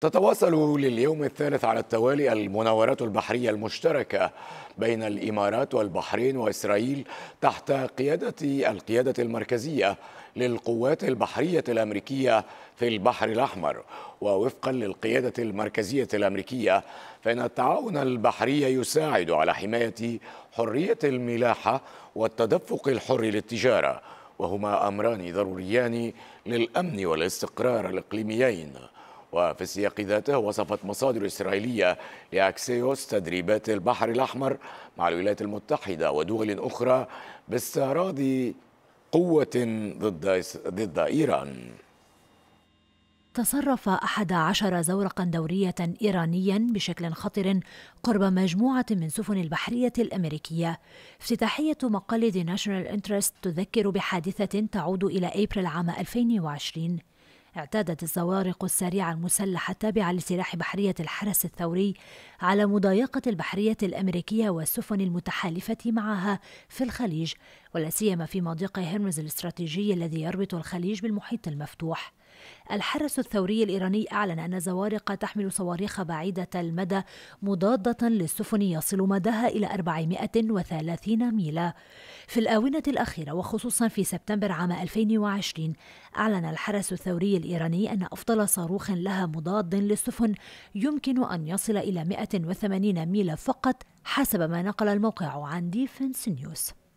تتواصل لليوم الثالث على التوالي المناورات البحرية المشتركة بين الإمارات والبحرين وإسرائيل تحت قيادة القيادة المركزية للقوات البحرية الأمريكية في البحر الأحمر ووفقا للقيادة المركزية الأمريكية فإن التعاون البحري يساعد على حماية حرية الملاحة والتدفق الحر للتجارة وهما أمران ضروريان للأمن والاستقرار الإقليميين وفي السياق ذاته وصفت مصادر إسرائيلية لأكسيوس تدريبات البحر الأحمر مع الولايات المتحدة ودول أخرى باستعراض قوة ضد, ضد إيران تصرف أحد عشر زورقا دورية إيرانيا بشكل خطر قرب مجموعة من سفن البحرية الأمريكية افتتاحية مقال The ناشونال انترست تذكر بحادثة تعود إلى أبريل عام 2020 اعتادت الزوارق السريعة المسلحة التابعة لسلاح بحرية الحرس الثوري على مضايقة البحرية الأمريكية والسفن المتحالفة معها في الخليج ولا سيما في مضيق هرمز الاستراتيجي الذي يربط الخليج بالمحيط المفتوح. الحرس الثوري الإيراني أعلن أن زوارق تحمل صواريخ بعيدة المدى مضادة للسفن يصل مداها إلى 430 ميلا. في الآونة الأخيرة وخصوصا في سبتمبر عام 2020 أعلن الحرس الثوري الإيراني أن أفضل صاروخ لها مضاد للسفن يمكن أن يصل إلى 180 ميلا فقط حسب ما نقل الموقع عن ديفنس نيوز.